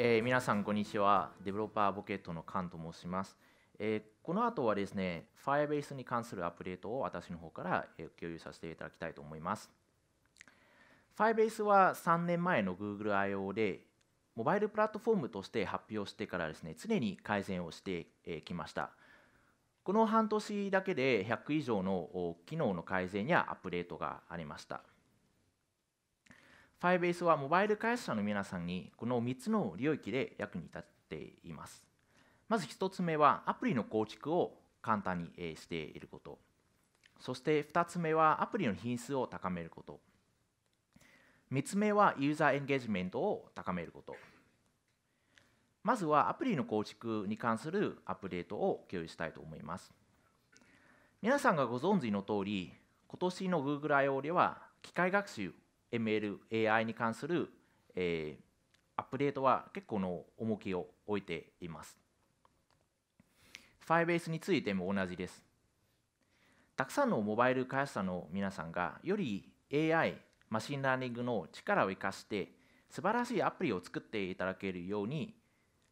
えー、皆さんこんにちは。デベロッパーアボケットのカンと申します。えー、この後はですね、Firebase に関するアップデートを私の方から共有させていただきたいと思います。Firebase は3年前の GoogleIO で、モバイルプラットフォームとして発表してからですね、常に改善をしてきました。この半年だけで100以上の機能の改善やアップデートがありました。ファイベースはモバイル開発者の皆さんにこの3つの領域で役に立っています。まず1つ目はアプリの構築を簡単にしていること。そして2つ目はアプリの品質を高めること。3つ目はユーザーエンゲージメントを高めること。まずはアプリの構築に関するアップデートを共有したいと思います。皆さんがご存知の通り、今年の Google I.O. では機械学習 ML、AI に関する、えー、アップデートは結構の重きを置いています。Firebase についても同じです。たくさんのモバイル開発者の皆さんがより AI、マシンラーニングの力を生かして素晴らしいアプリを作っていただけるように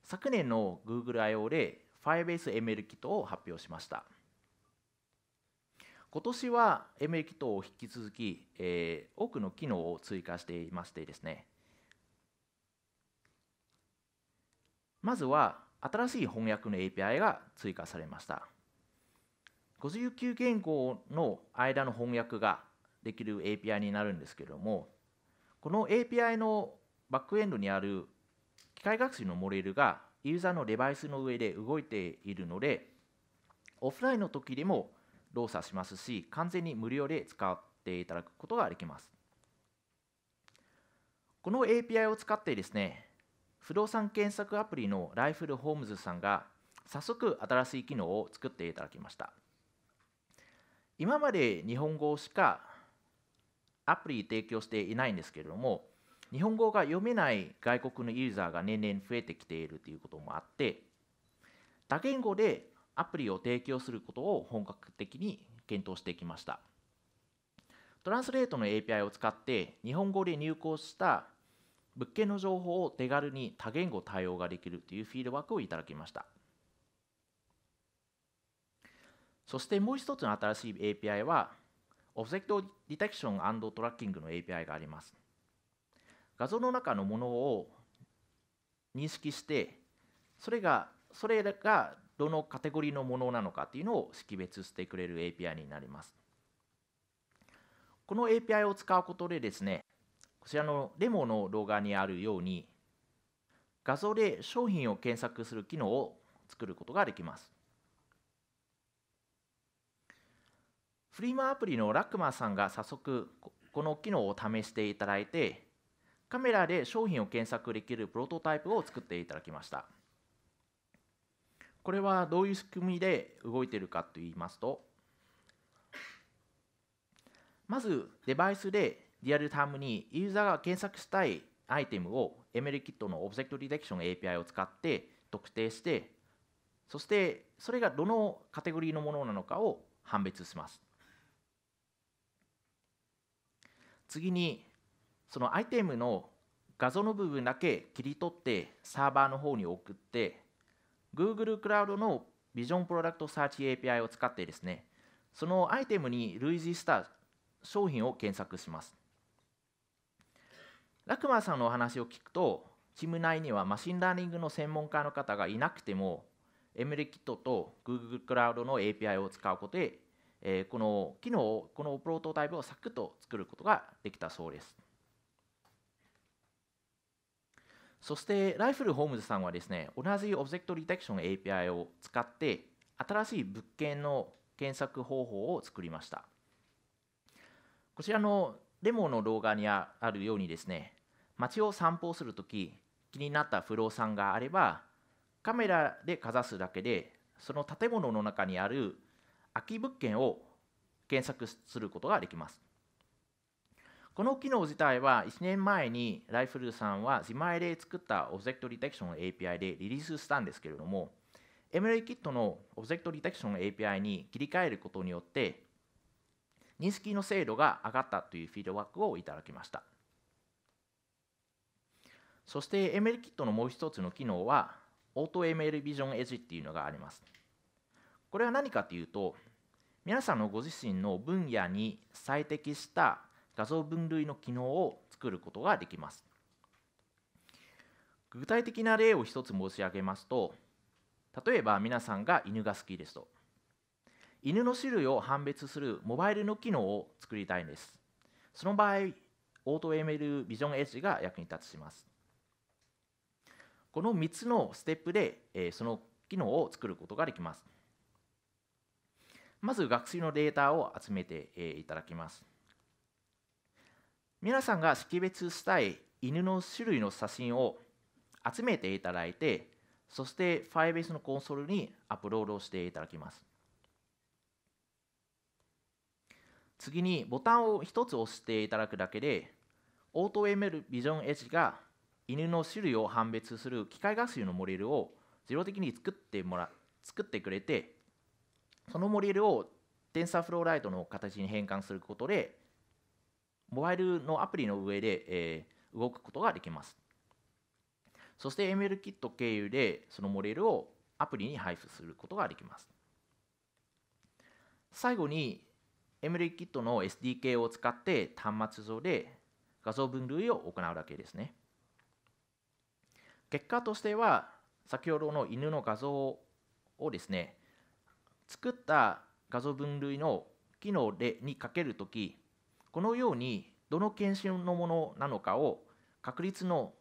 昨年の GoogleIO で Firebase ML キットを発表しました。今年は MA キッを引き続き、えー、多くの機能を追加していましてですねまずは新しい翻訳の API が追加されました59言語の間の翻訳ができる API になるんですけれどもこの API のバックエンドにある機械学習のモデルがユーザーのデバイスの上で動いているのでオフラインの時でも動作しますし完全に無料で使っていただくことができますこの API を使ってですね不動産検索アプリのライフルホームズさんが早速新しい機能を作っていただきました今まで日本語しかアプリ提供していないんですけれども日本語が読めない外国のユーザーが年々増えてきているということもあって多言語でアプリを提供することを本格的に検討してきましたトランスレートの API を使って日本語で入稿した物件の情報を手軽に多言語対応ができるというフィードバックをいただきましたそしてもう一つの新しい API はオブジェクトディテクショントラッキングの API があります画像の中のものを認識してそれがそれがどのカテゴリーのものなのかっていうのを識別してくれる API になります。この API を使うことでですね、こちらのデモの動画にあるように、画像で商品を検索する機能を作ることができます。フリマアプリのラクマさんが早速この機能を試していただいてカメラで商品を検索できるプロトタイプを作っていただきました。これはどういう仕組みで動いているかといいますとまずデバイスでリアルタイムにユーザーが検索したいアイテムを MLKit のオブジェクトリレクション API を使って特定してそしてそれがどのカテゴリーのものなのかを判別します次にそのアイテムの画像の部分だけ切り取ってサーバーの方に送って Google クラウドの Vision Product Search API を使ってですね、そのアイテムに類似した商品を検索します。ラクマさんのお話を聞くと、チーム内にはマシンラーニングの専門家の方がいなくても、エムレキットと Google クラウドの API を使うことで、えこの機能を、このプロトタイプをサクッと作ることができたそうです。そしてライフルホームズさんはですね同じオブジェクトリテクション API を使って新しい物件の検索方法を作りましたこちらのデモの動画にあるようにですね街を散歩するとき気になった不動産があればカメラでかざすだけでその建物の中にある空き物件を検索することができますこの機能自体は1年前にライフルさんは自前で作ったオブジェクトディテクション API でリリースしたんですけれども m l キットのオブジェクトディテクション API に切り替えることによって認識の精度が上がったというフィードバックをいただきましたそして m l キットのもう一つの機能は AutoML Vision Edge っていうのがありますこれは何かというと皆さんのご自身の分野に最適した画像分類の機能を作ることができます具体的な例を一つ申し上げますと例えば皆さんが犬が好きですと犬の種類を判別するモバイルの機能を作りたいんですその場合オート ML ビジョンエッジが役に立ちますこの3つのステップで、えー、その機能を作ることができますまず学習のデータを集めて、えー、いただきます皆さんが識別したい犬の種類の写真を集めていただいてそして Firebase のコンソールにアップロードしていただきます次にボタンを1つ押していただくだけで AutoML Vision Edge が犬の種類を判別する機械学習のモデルを自動的に作ってもら作ってくれてそのモデルを TensorFlow Lite の形に変換することでモバイルのアプリの上で、えー、動くことができます。そして MLKit 経由でそのモデルをアプリに配布することができます。最後に MLKit の SDK を使って端末上で画像分類を行うだけですね。結果としては先ほどの犬の画像をですね作った画像分類の機能でにかけるときこのようにどの検診のものなのかを確率の、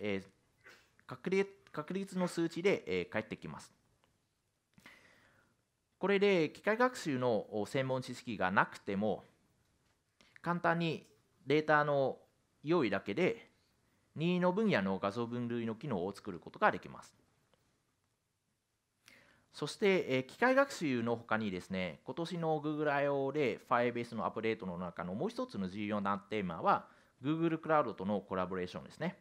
えー、確率の数値で、えー、返ってきます。これで機械学習の専門知識がなくても簡単にデータの用意だけで任意の分野の画像分類の機能を作ることができます。そして、え機械学習のほかにですね、今年の Google I.O. で Firebase のアップデートの中のもう一つの重要なテーマは、Google クラウドとのコラボレーションですね。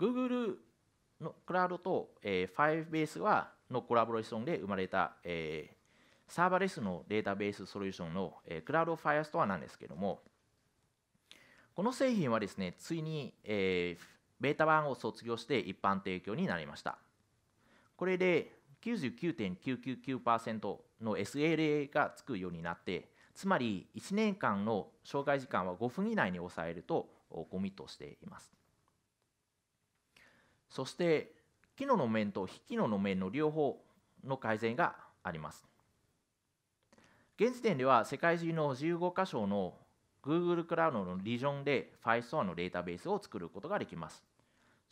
Google のクラウドと、えー、Firebase はのコラボレーションで生まれた、えー、サーバレスのデータベースソリューションの、えー、クラウドファイアストアなんですけども、この製品はですね、ついに、えー、ベータ版を卒業して一般提供になりました。これで99.999%の SLA がつくようになってつまり1年間の障害時間は5分以内に抑えるとゴミとしていますそして機能の面と非機能の面の両方の改善があります現時点では世界中の15箇所の Google クラウドのリジョンで PyStore のデータベースを作ることができます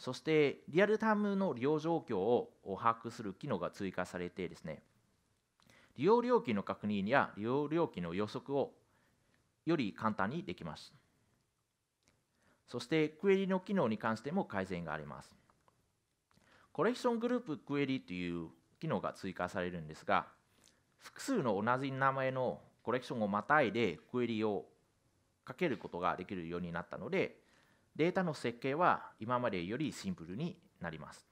そしてリアルタイムの利用状況を把握する機能が追加されてですね利用料金の確認や利用料金の予測をより簡単にできますそしてクエリの機能に関しても改善がありますコレクショングループクエリという機能が追加されるんですが複数の同じ名前のコレクションをまたいでクエリをかけることができるようになったのでデータの設計は今までよりシンプルになります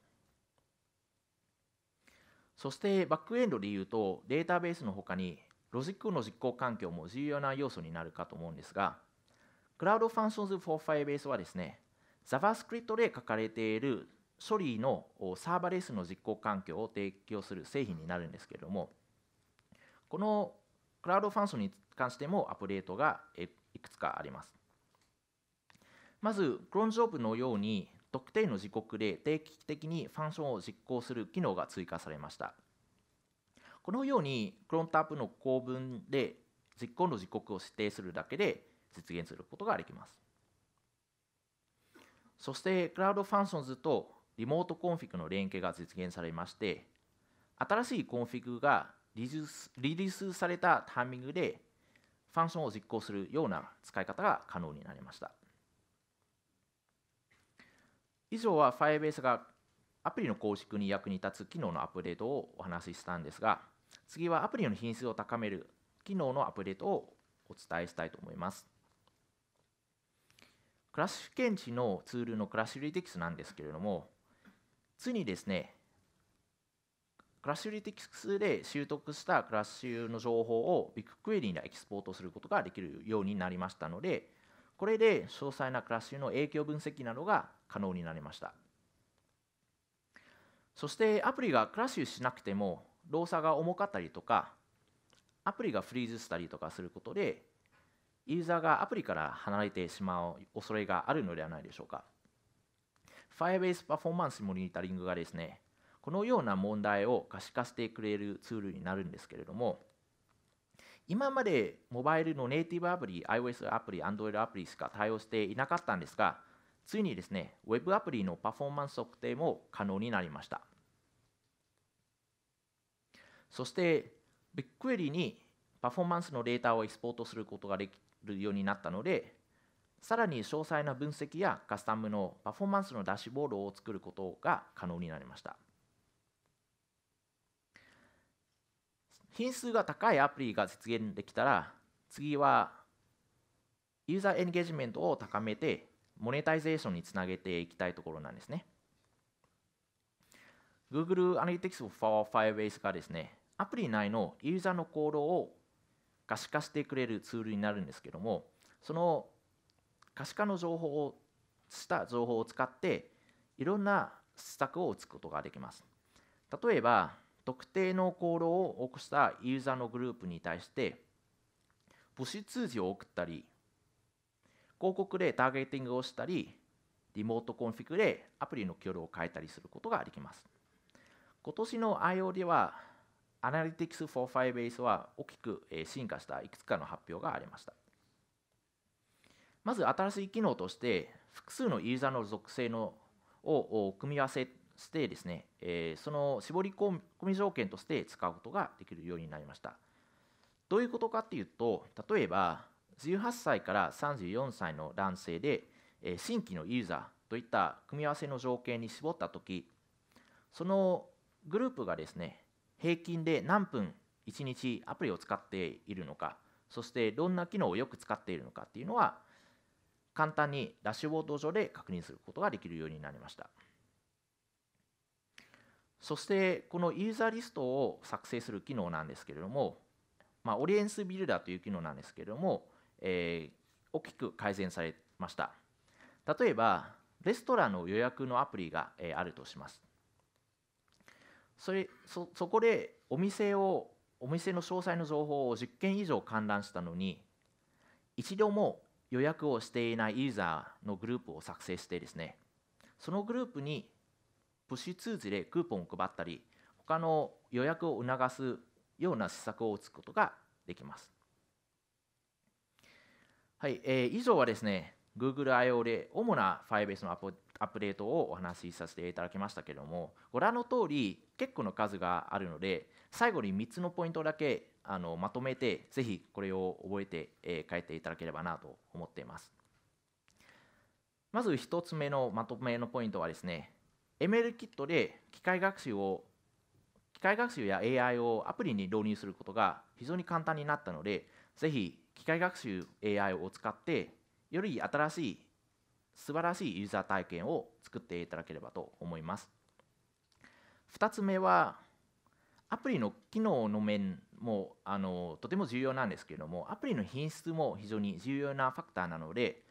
そしてバックエンドで言うとデータベースの他にロジックの実行環境も重要な要素になるかと思うんですが Cloud Functions for Firebase はですね JavaScript で書かれている処理のサーバレースの実行環境を提供する製品になるんですけれどもこのクラウドファンションに関してもアップデートがいくつかありますまずクロンジョブのように特定の時刻で定期的にファンションを実行する機能が追加されましたこのようにクロンタップの構文で実行の時刻を指定するだけで実現することができますそしてクラウドファンションズとリモートコンフィグの連携が実現されまして新しいコンフィグがリリースされたタイミングでファンションを実行するような使い方が可能になりました以上は Firebase がアプリの構築に役に立つ機能のアップデートをお話ししたんですが次はアプリの品質を高める機能のアップデートをお伝えしたいと思いますクラッシュ検知のツールのクラッシュリティクスなんですけれどもつにですねクラッシュリティクスで習得したクラッシュの情報をビッグクエリにエキスポートすることができるようになりましたのでこれで詳細なクラッシュの影響分析などが可能になりましたそしてアプリがクラッシュしなくても動作が重かったりとかアプリがフリーズしたりとかすることでユーザーがアプリから離れてしまう恐れがあるのではないでしょうか Firebase パフォーマンスモニタリングがですねこのような問題を可視化してくれるツールになるんですけれども今までモバイルのネイティブアプリ、iOS アプリ、Android アプリしか対応していなかったんですが、ついにですね、Web アプリのパフォーマンス測定も可能になりました。そして、BigQuery にパフォーマンスのデータをエクスポートすることができるようになったので、さらに詳細な分析やカスタムのパフォーマンスのダッシュボードを作ることが可能になりました。品数が高いアプリが実現できたら次はユーザーエンゲージメントを高めてモネタイゼーションにつなげていきたいところなんですね。Google Analytics for Firebase がですね、アプリ内のユーザーの行動を可視化してくれるツールになるんですけども、その可視化の情報をした情報を使って、いろんな施策を打つことができます。例えば、特定の行動を起こしたユーザーのグループに対してプッシュ通知を送ったり広告でターゲティングをしたりリモートコンフィグでアプリの距離を変えたりすることができます今年の IO ではアナリティクス r e b a s e は大きく進化したいくつかの発表がありましたまず新しい機能として複数のユーザーの属性のを組み合わせしてですね、えー、その絞り込み条件として使うことができるようになりました。どういうことかっていうと、例えば18歳から34歳の男性で、えー、新規のユーザーといった組み合わせの条件に絞ったとき、そのグループがですね、平均で何分1日アプリを使っているのか、そしてどんな機能をよく使っているのかっていうのは、簡単にダッシュボード上で確認することができるようになりました。そしてこのユーザーリストを作成する機能なんですけれども、まあ、オリエンスビルダーという機能なんですけれども、えー、大きく改善されました例えばレストランの予約のアプリが、えあるとしますそれそそこでお店をお店の詳細の情報を10件以上観覧したのに一度も予約をしていないユーザーのグループを作成してですねそのグループにプッシュ通知でクーポンを配ったり他の予約を促すような施策を打つことができます。はい、えー、以上はですね Google I/O で主な Firebase のアップデートをお話しさせていただきましたけれどもご覧の通り結構の数があるので最後に3つのポイントだけあのまとめてぜひこれを覚えて、えー、書いていただければなと思っていますまず1つ目のまとめのポイントはですね ML キットで機械学習を機械学習や AI をアプリに導入することが非常に簡単になったので、ぜひ機械学習 AI を使って、より新しい素晴らしいユーザー体験を作っていただければと思います。2つ目は、アプリの機能の面もあのとても重要なんですけれども、アプリの品質も非常に重要なファクターなので、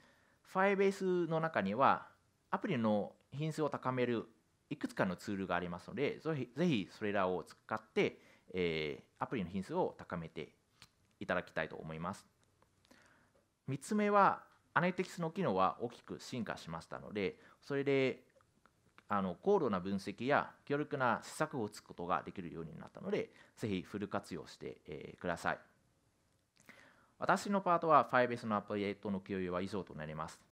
Firebase の中には、アプリの品質を高めるいくつかのツールがありますのでぜひそれらを使って、えー、アプリの品質を高めていただきたいと思います3つ目はアナリティクスの機能は大きく進化しましたのでそれであの高度な分析や強力な施策を打つことができるようになったのでぜひフル活用して、えー、ください私のパートは a s のアップデートの共有は以上となります